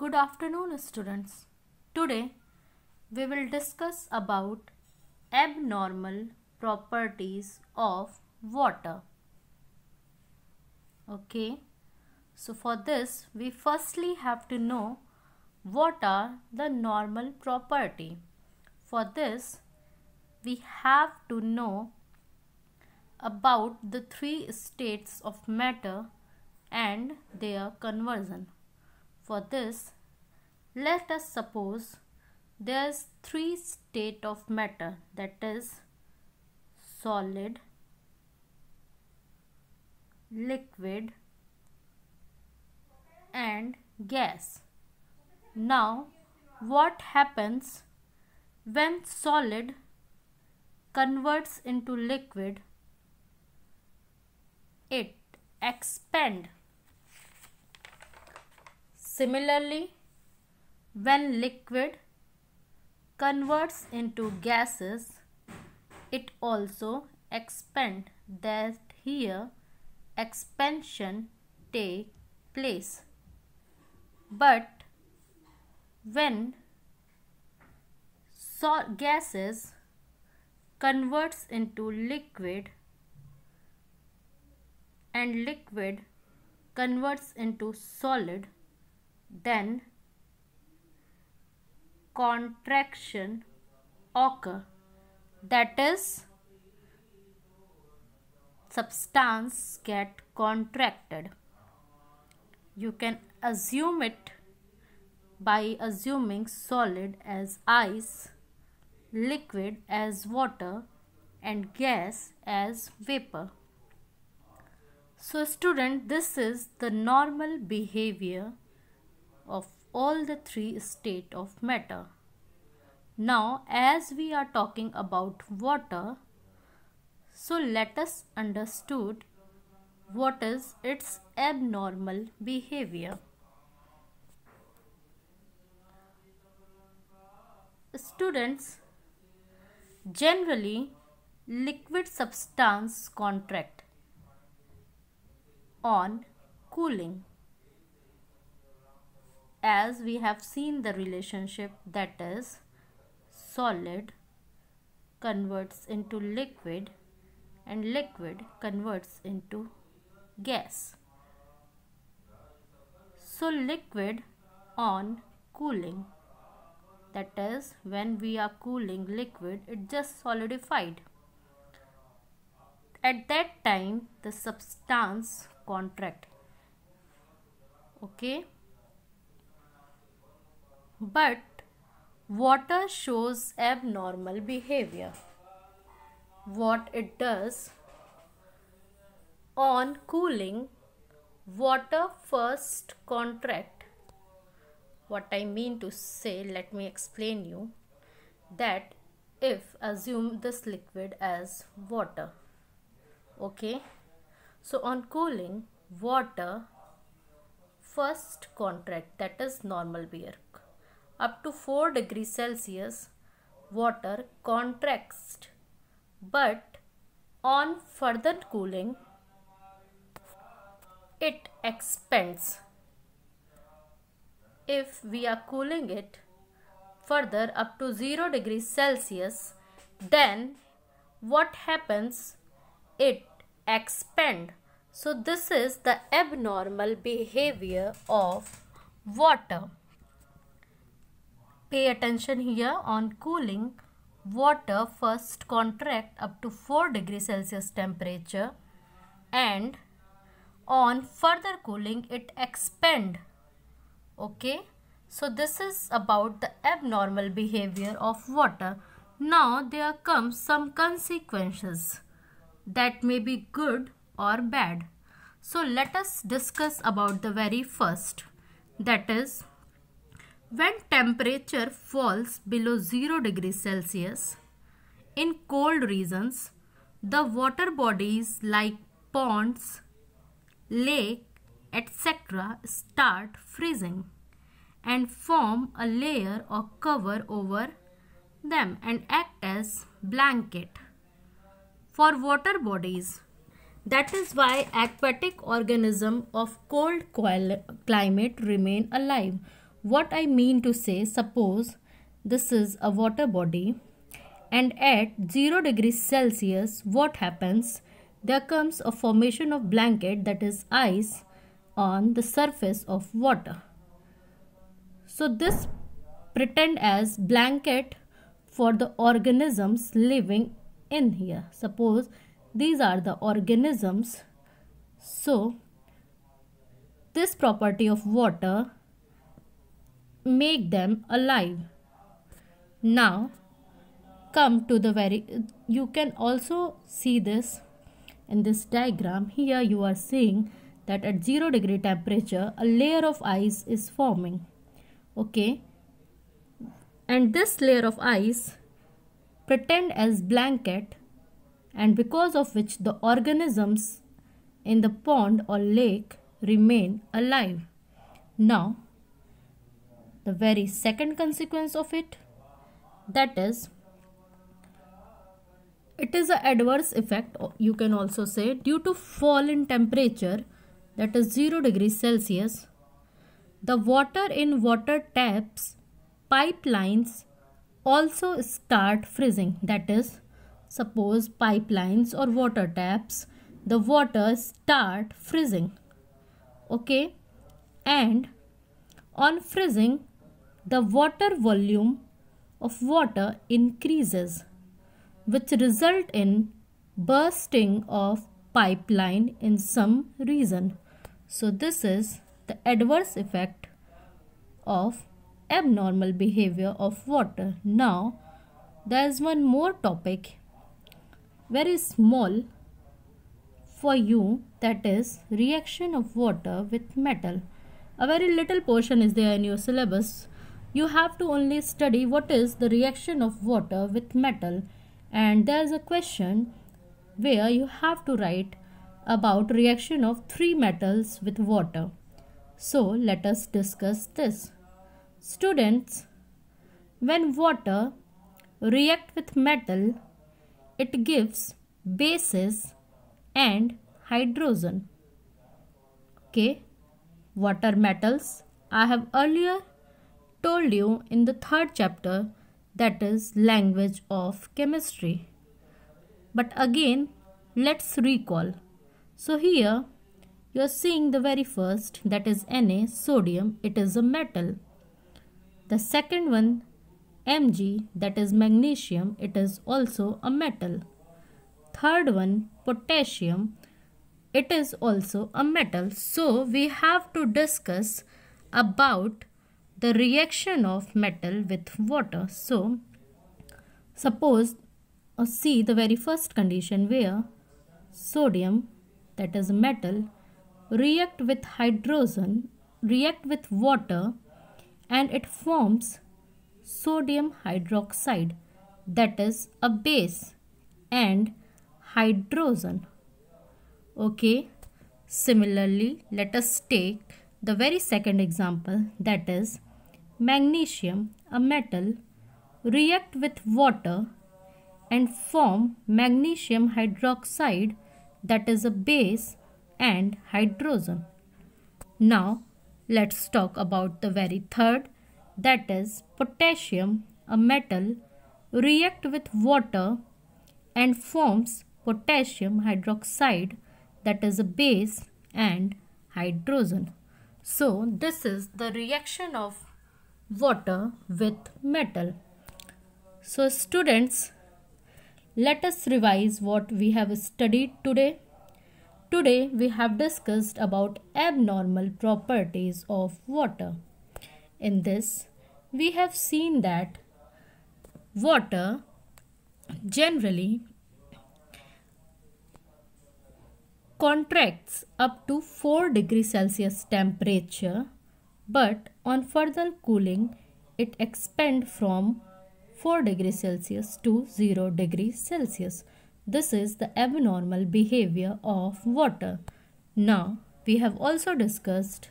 Good afternoon students. Today we will discuss about abnormal properties of water. Okay. So for this we firstly have to know what are the normal property. For this we have to know about the three states of matter and their conversion. For this, let us suppose there's three state of matter that is solid, liquid and gas. Now what happens when solid converts into liquid? It expand Similarly, when liquid converts into gases, it also expand that here expansion take place. But when salt gases converts into liquid and liquid converts into solid then contraction occur that is substance get contracted you can assume it by assuming solid as ice liquid as water and gas as vapor so student this is the normal behavior of all the three state of matter. Now as we are talking about water, so let us understood what is its abnormal behavior. Students, generally liquid substance contract on cooling as we have seen the relationship that is solid converts into liquid and liquid converts into gas. So liquid on cooling that is when we are cooling liquid it just solidified. At that time the substance contract okay but water shows abnormal behavior. What it does on cooling, water first contract. What I mean to say, let me explain you that if assume this liquid as water, okay? So on cooling, water first contract that is normal behavior up to 4 degrees Celsius, water contracts. But on further cooling, it expands. If we are cooling it further up to 0 degrees Celsius, then what happens? It expands. So this is the abnormal behavior of water pay attention here on cooling water first contract up to 4 degree celsius temperature and on further cooling it expand okay so this is about the abnormal behavior of water now there comes some consequences that may be good or bad so let us discuss about the very first that is when temperature falls below 0 degree Celsius in cold regions, the water bodies like ponds, lake, etc. start freezing and form a layer or cover over them and act as blanket for water bodies. That is why aquatic organisms of cold climate remain alive what I mean to say, suppose this is a water body and at 0 degrees Celsius, what happens? There comes a formation of blanket that is ice on the surface of water. So this pretend as blanket for the organisms living in here. Suppose these are the organisms. So this property of water make them alive now come to the very you can also see this in this diagram here you are seeing that at 0 degree temperature a layer of ice is forming okay and this layer of ice pretend as blanket and because of which the organisms in the pond or lake remain alive now the very second consequence of it that is it is an adverse effect you can also say due to fall in temperature that is 0 degrees celsius the water in water taps pipelines also start freezing that is suppose pipelines or water taps the water start freezing okay and on freezing the water volume of water increases which result in bursting of pipeline in some region. So this is the adverse effect of abnormal behavior of water. Now there is one more topic very small for you that is reaction of water with metal. A very little portion is there in your syllabus you have to only study what is the reaction of water with metal and there is a question where you have to write about reaction of three metals with water. So let us discuss this. Students, when water react with metal, it gives bases and hydrogen. Okay, water metals. I have earlier told you in the third chapter that is language of chemistry. But again, let's recall. So here you are seeing the very first that is Na sodium it is a metal. The second one Mg that is magnesium it is also a metal. Third one potassium it is also a metal. So we have to discuss about the reaction of metal with water. So, suppose uh, see the very first condition where sodium that is metal react with hydrogen react with water and it forms sodium hydroxide that is a base and hydrogen okay similarly let us take the very second example that is magnesium, a metal, react with water and form magnesium hydroxide that is a base and hydrogen. Now let's talk about the very third that is potassium a metal react with water and forms potassium hydroxide that is a base and hydrogen. So this is the reaction of water with metal. So students, let us revise what we have studied today. Today we have discussed about abnormal properties of water. In this, we have seen that water generally contracts up to 4 degree Celsius temperature but on further cooling it expand from 4 degree Celsius to 0 degree Celsius. This is the abnormal behavior of water. Now we have also discussed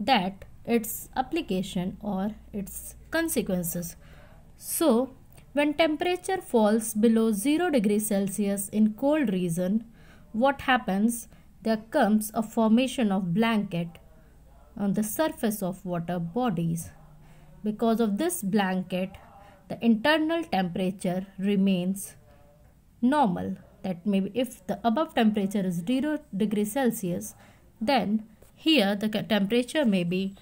that its application or its consequences. So when temperature falls below 0 degree Celsius in cold region, what happens? There comes a formation of blanket on the surface of water bodies. Because of this blanket, the internal temperature remains normal. That maybe if the above temperature is 0 degree Celsius, then here the temperature may be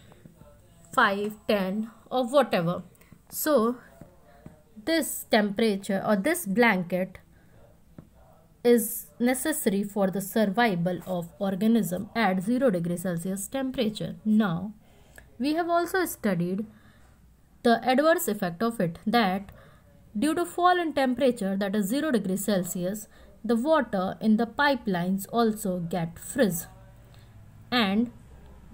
5, 10 or whatever. So this temperature or this blanket is necessary for the survival of organism at 0 degree Celsius temperature. Now, we have also studied the adverse effect of it that due to fall in temperature that is 0 degree Celsius, the water in the pipelines also get frizz. And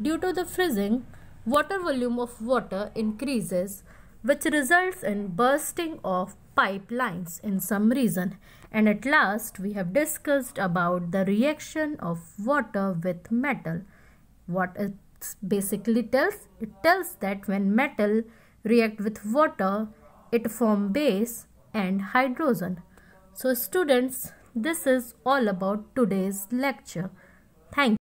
due to the freezing, water volume of water increases which results in bursting of pipelines in some reason and at last we have discussed about the reaction of water with metal what it basically tells it tells that when metal react with water it form base and hydrogen so students this is all about today's lecture thank